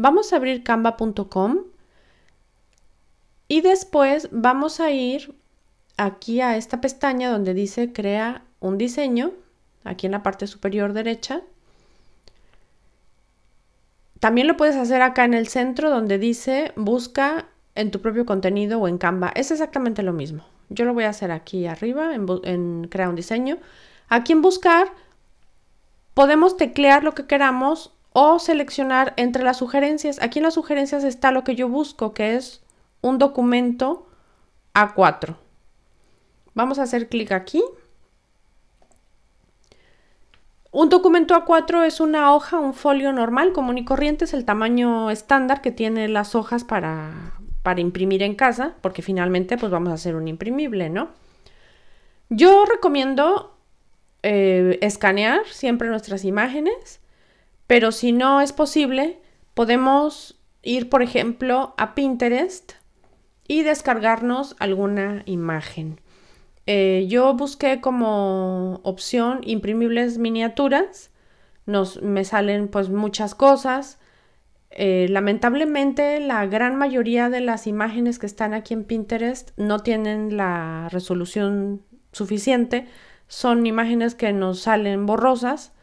Vamos a abrir canva.com y después vamos a ir aquí a esta pestaña donde dice crea un diseño, aquí en la parte superior derecha. También lo puedes hacer acá en el centro donde dice busca en tu propio contenido o en Canva. Es exactamente lo mismo. Yo lo voy a hacer aquí arriba en, Crea crear un diseño. Aquí en buscar podemos teclear lo que queramos o seleccionar entre las sugerencias. Aquí en las sugerencias está lo que yo busco, que es un documento A4. Vamos a hacer clic aquí. Un documento A4 es una hoja, un folio normal, común y corriente, es el tamaño estándar que tienen las hojas para, imprimir en casa, porque finalmente pues vamos a hacer un imprimible, ¿no? Yo recomiendo eh, escanear siempre nuestras imágenes pero si no es posible, podemos ir, por ejemplo, a Pinterest y descargarnos alguna imagen. Eh, yo busqué como opción imprimibles miniaturas. Nos, me salen pues muchas cosas. Eh, lamentablemente la gran mayoría de las imágenes que están aquí en Pinterest no tienen la resolución suficiente. Son imágenes que nos salen borrosas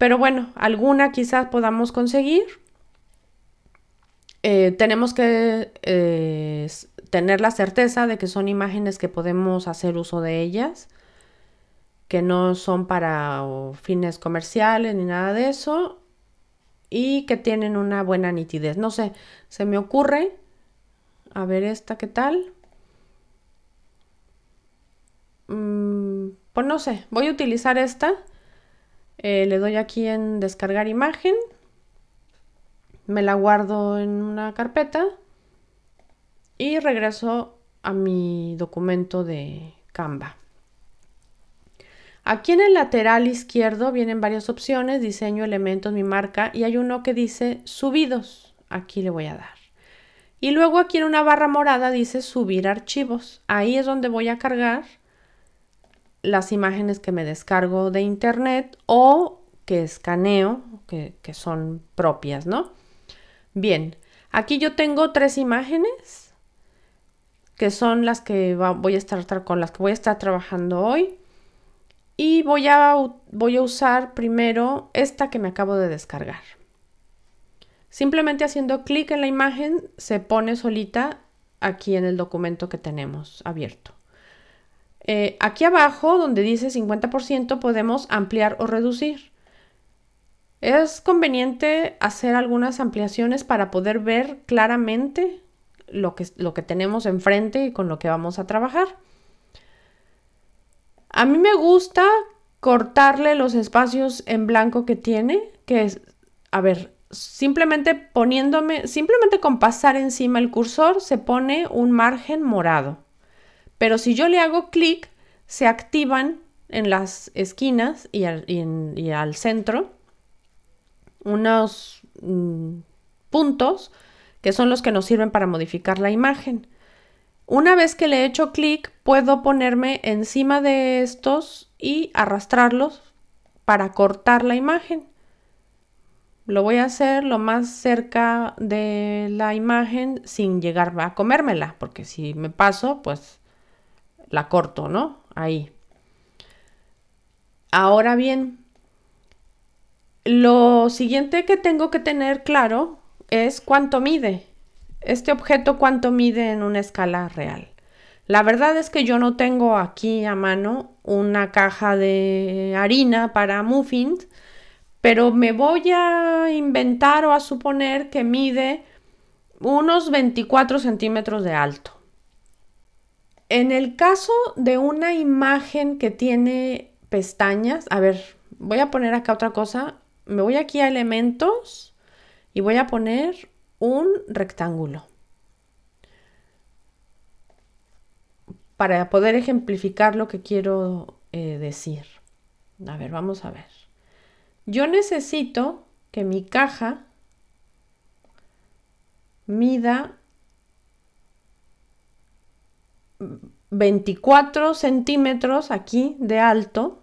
pero bueno, alguna quizás podamos conseguir. Eh, tenemos que eh, tener la certeza de que son imágenes que podemos hacer uso de ellas, que no son para fines comerciales ni nada de eso, y que tienen una buena nitidez. No sé, se me ocurre. A ver esta, ¿qué tal? Mm, pues no sé, voy a utilizar esta eh, le doy aquí en descargar imagen. Me la guardo en una carpeta. Y regreso a mi documento de Canva. Aquí en el lateral izquierdo vienen varias opciones, diseño, elementos, mi marca y hay uno que dice subidos. Aquí le voy a dar. Y luego aquí en una barra morada dice subir archivos. Ahí es donde voy a cargar las imágenes que me descargo de internet o que escaneo, que, son propias, ¿no? Bien, aquí yo tengo tres imágenes que son las que voy a estar con las que voy a estar trabajando hoy. Y voy a, voy a usar primero esta que me acabo de descargar. Simplemente haciendo clic en la imagen se pone solita aquí en el documento que tenemos abierto. Eh, aquí abajo, donde dice 50%, podemos ampliar o reducir. Es conveniente hacer algunas ampliaciones para poder ver claramente lo que, lo que tenemos enfrente y con lo que vamos a trabajar. A mí me gusta cortarle los espacios en blanco que tiene, que es, a ver, simplemente poniéndome, simplemente con pasar encima el cursor se pone un margen morado. Pero si yo le hago clic, se activan en las esquinas y al, centro unos mm, puntos que son los que nos sirven para modificar la imagen. Una vez que le he hecho clic, puedo ponerme encima de estos y arrastrarlos para cortar la imagen. Lo voy a hacer lo más cerca de la imagen sin llegar a comérmela, porque si me paso, pues la corto, ¿no? Ahí. Ahora bien, lo siguiente que tengo que tener claro es cuánto mide. Este objeto cuánto mide en una escala real. La verdad es que yo no tengo aquí a mano una caja de harina para muffins, pero me voy a inventar o a suponer que mide unos 24 centímetros de alto. En el caso de una imagen que tiene pestañas, a ver, voy a poner acá otra cosa. Me voy aquí a elementos y voy a poner un rectángulo. Para poder ejemplificar lo que quiero eh, decir. A ver, vamos a ver. Yo necesito que mi caja mida 24 centímetros aquí de alto.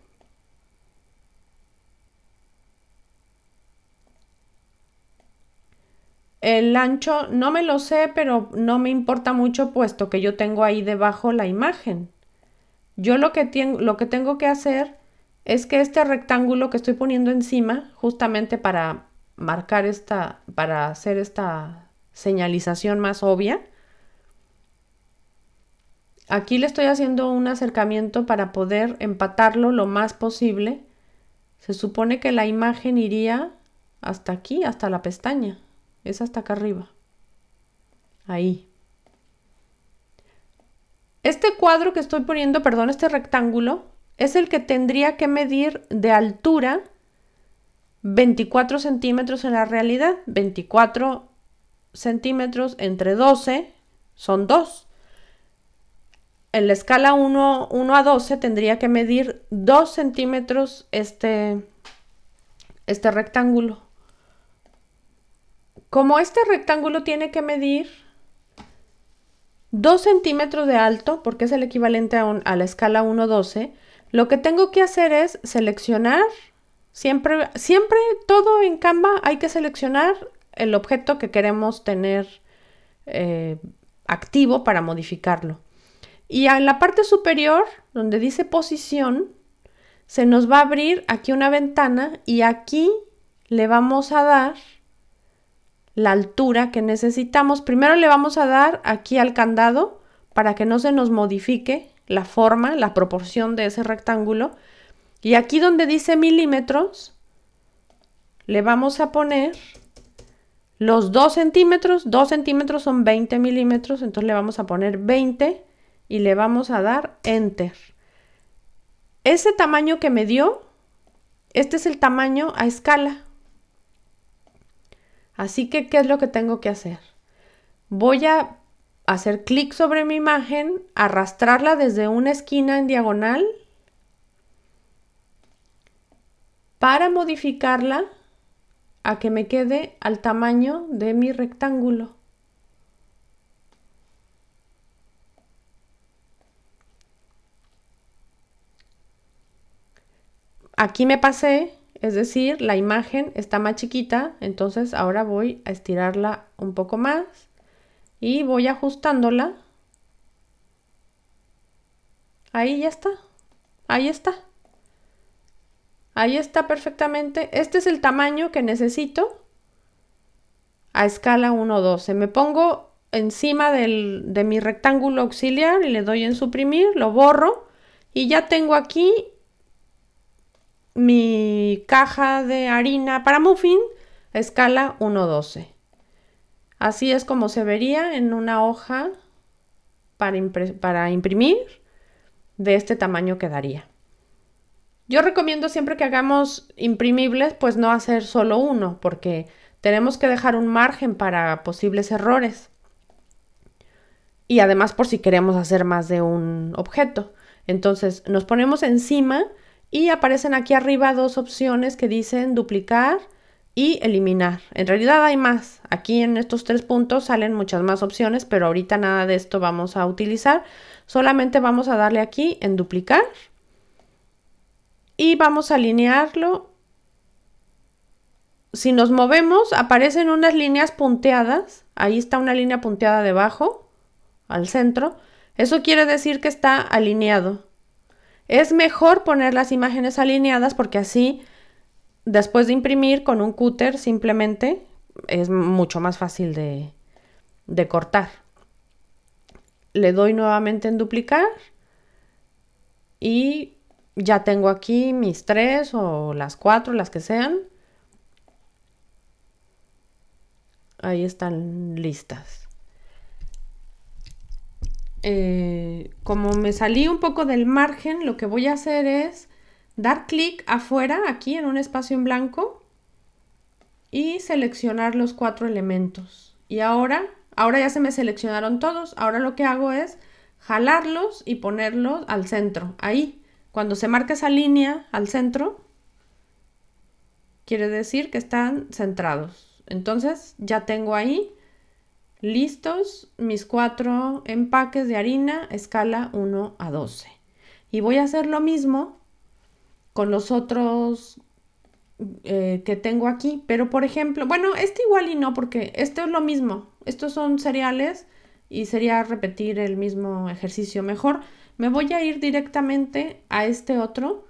El ancho no me lo sé, pero no me importa mucho puesto que yo tengo ahí debajo la imagen. Yo lo que, tengo, lo que tengo que hacer es que este rectángulo que estoy poniendo encima, justamente para marcar esta, para hacer esta señalización más obvia, Aquí le estoy haciendo un acercamiento para poder empatarlo lo más posible. Se supone que la imagen iría hasta aquí, hasta la pestaña. Es hasta acá arriba. Ahí. Este cuadro que estoy poniendo, perdón, este rectángulo, es el que tendría que medir de altura 24 centímetros en la realidad. 24 centímetros entre 12 son 2 en la escala 1, a 12 tendría que medir 2 centímetros este, este rectángulo. Como este rectángulo tiene que medir 2 centímetros de alto, porque es el equivalente a, la escala 1-12, lo que tengo que hacer es seleccionar, siempre, siempre todo en Canva hay que seleccionar el objeto que queremos tener eh, activo para modificarlo. Y en la parte superior, donde dice posición, se nos va a abrir aquí una ventana y aquí le vamos a dar la altura que necesitamos. Primero le vamos a dar aquí al candado para que no se nos modifique la forma, la proporción de ese rectángulo. Y aquí donde dice milímetros, le vamos a poner los 2 centímetros. 2 centímetros son 20 milímetros, entonces le vamos a poner 20 y le vamos a dar Enter. Ese tamaño que me dio, este es el tamaño a escala. Así que, ¿qué es lo que tengo que hacer? Voy a hacer clic sobre mi imagen, arrastrarla desde una esquina en diagonal para modificarla a que me quede al tamaño de mi rectángulo. Aquí me pasé, es decir, la imagen está más chiquita, entonces ahora voy a estirarla un poco más y voy ajustándola. Ahí ya está, ahí está. Ahí está perfectamente. Este es el tamaño que necesito a escala 1.12. Me pongo encima del, de mi rectángulo auxiliar y le doy en suprimir, lo borro y ya tengo aquí mi caja de harina para muffin a escala 1.12. Así es como se vería en una hoja para, imprimir de este tamaño quedaría. Yo recomiendo siempre que hagamos imprimibles, pues no hacer solo uno, porque tenemos que dejar un margen para posibles errores. Y además por si queremos hacer más de un objeto. Entonces nos ponemos encima y aparecen aquí arriba dos opciones que dicen duplicar y eliminar. En realidad hay más. Aquí en estos tres puntos salen muchas más opciones, pero ahorita nada de esto vamos a utilizar. Solamente vamos a darle aquí en duplicar y vamos a alinearlo. Si nos movemos aparecen unas líneas punteadas. Ahí está una línea punteada debajo, al centro. Eso quiere decir que está alineado. Es mejor poner las imágenes alineadas porque así, después de imprimir con un cúter simplemente, es mucho más fácil de, de cortar. Le doy nuevamente en duplicar y ya tengo aquí mis tres o las cuatro, las que sean. Ahí están listas. Eh, como me salí un poco del margen, lo que voy a hacer es dar clic afuera, aquí en un espacio en blanco, y seleccionar los cuatro elementos. Y ahora, ahora ya se me seleccionaron todos, ahora lo que hago es jalarlos y ponerlos al centro, ahí. Cuando se marca esa línea al centro, quiere decir que están centrados. Entonces ya tengo ahí listos mis cuatro empaques de harina escala 1 a 12. Y voy a hacer lo mismo con los otros eh, que tengo aquí. Pero por ejemplo, bueno, este igual y no, porque este es lo mismo. Estos son cereales y sería repetir el mismo ejercicio mejor. Me voy a ir directamente a este otro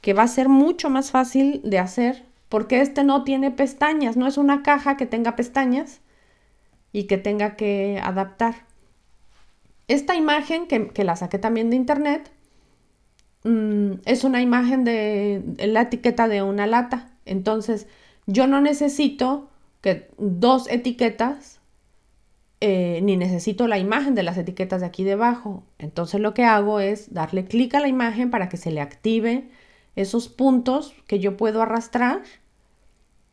que va a ser mucho más fácil de hacer porque este no tiene pestañas, no es una caja que tenga pestañas y que tenga que adaptar. Esta imagen, que, la saqué también de internet, mm, es una imagen de, la etiqueta de una lata. Entonces, yo no necesito que dos etiquetas, eh, ni necesito la imagen de las etiquetas de aquí debajo. Entonces lo que hago es darle clic a la imagen para que se le active esos puntos que yo puedo arrastrar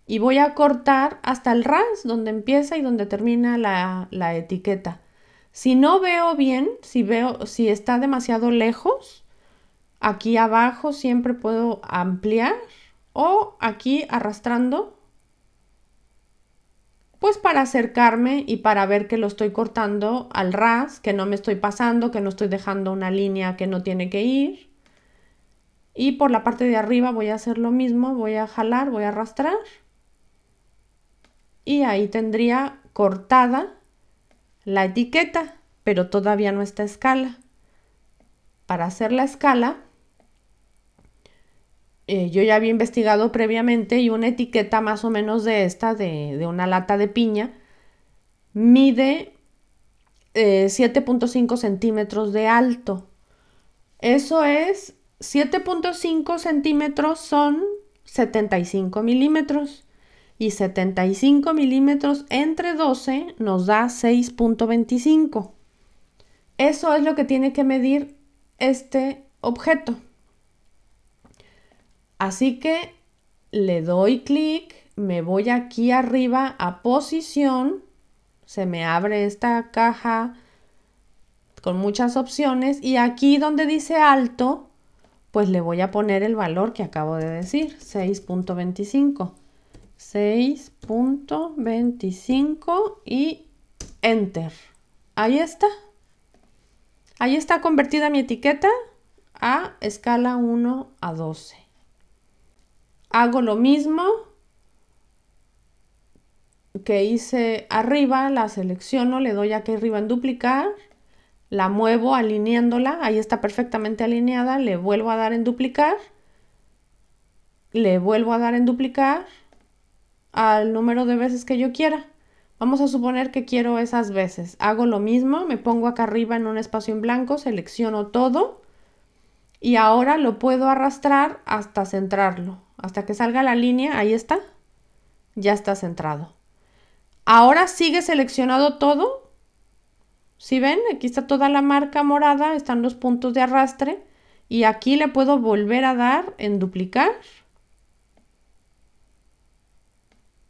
y voy a cortar hasta el ras donde empieza y donde termina la, la, etiqueta. Si no veo bien, si veo si está demasiado lejos, aquí abajo siempre puedo ampliar o aquí arrastrando pues para acercarme y para ver que lo estoy cortando al ras, que no me estoy pasando, que no estoy dejando una línea que no tiene que ir. Y por la parte de arriba voy a hacer lo mismo, voy a jalar, voy a arrastrar y ahí tendría cortada la etiqueta, pero todavía no está escala. Para hacer la escala, eh, yo ya había investigado previamente y una etiqueta más o menos de esta, de, una lata de piña, mide 7.5 eh, centímetros de alto. Eso es, 7.5 centímetros son 75 milímetros y 75 milímetros entre 12 nos da 6.25. Eso es lo que tiene que medir este objeto. Así que le doy clic, me voy aquí arriba a posición, se me abre esta caja con muchas opciones y aquí donde dice alto, pues le voy a poner el valor que acabo de decir, 6.25. 6.25 y enter. Ahí está. Ahí está convertida mi etiqueta a escala 1 a 12. Hago lo mismo que hice arriba, la selecciono, le doy aquí arriba en duplicar, la muevo alineándola, ahí está perfectamente alineada, le vuelvo a dar en duplicar, le vuelvo a dar en duplicar, al número de veces que yo quiera. Vamos a suponer que quiero esas veces. Hago lo mismo, me pongo acá arriba en un espacio en blanco, selecciono todo y ahora lo puedo arrastrar hasta centrarlo. Hasta que salga la línea, ahí está. Ya está centrado. Ahora sigue seleccionado todo. Si ven, aquí está toda la marca morada, están los puntos de arrastre y aquí le puedo volver a dar en duplicar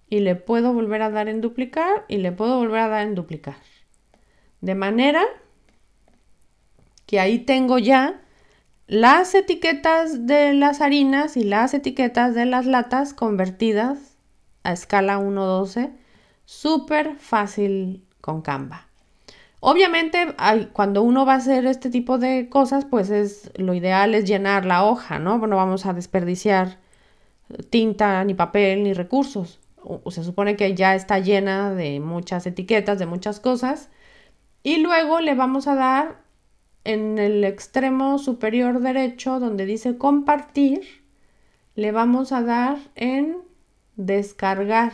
y le puedo volver a dar en duplicar y le puedo volver a dar en duplicar. De manera que ahí tengo ya las etiquetas de las harinas y las etiquetas de las latas convertidas a escala 1-12. súper fácil con Canva. Obviamente, cuando uno va a hacer este tipo de cosas, pues es lo ideal es llenar la hoja, ¿no? No vamos a desperdiciar tinta, ni papel, ni recursos se supone que ya está llena de muchas etiquetas, de muchas cosas. Y luego le vamos a dar en el extremo superior derecho donde dice compartir, le vamos a dar en descargar.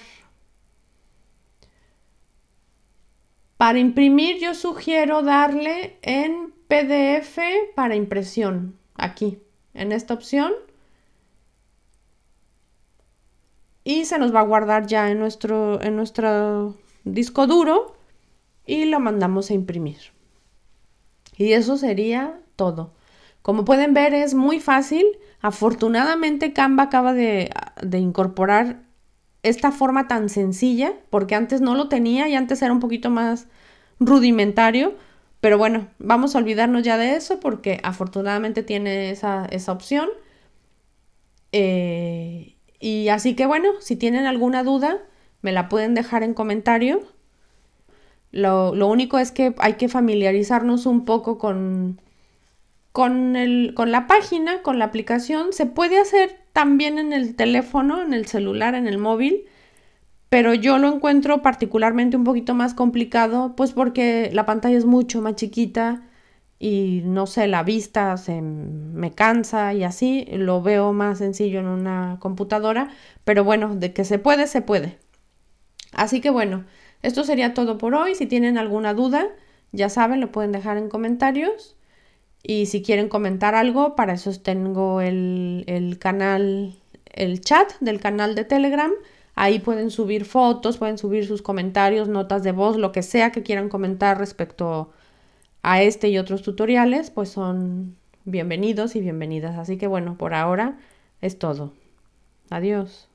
Para imprimir yo sugiero darle en PDF para impresión, aquí, en esta opción. y se nos va a guardar ya en nuestro, en nuestro disco duro y lo mandamos a imprimir. Y eso sería todo. Como pueden ver es muy fácil. Afortunadamente Canva acaba de, incorporar esta forma tan sencilla porque antes no lo tenía y antes era un poquito más rudimentario. Pero bueno, vamos a olvidarnos ya de eso porque afortunadamente tiene esa, esa opción. Eh, y así que bueno, si tienen alguna duda, me la pueden dejar en comentario. Lo, único es que hay que familiarizarnos un poco con, con, el, con la página, con la aplicación. Se puede hacer también en el teléfono, en el celular, en el móvil, pero yo lo encuentro particularmente un poquito más complicado, pues porque la pantalla es mucho más chiquita, y no sé, la vista se me cansa y así, lo veo más sencillo en una computadora, pero bueno, de que se puede, se puede. Así que bueno, esto sería todo por hoy. Si tienen alguna duda, ya saben, lo pueden dejar en comentarios. Y si quieren comentar algo, para eso tengo el, el canal, el chat del canal de Telegram. Ahí pueden subir fotos, pueden subir sus comentarios, notas de voz, lo que sea que quieran comentar respecto a este y otros tutoriales, pues son bienvenidos y bienvenidas. Así que bueno, por ahora es todo. Adiós.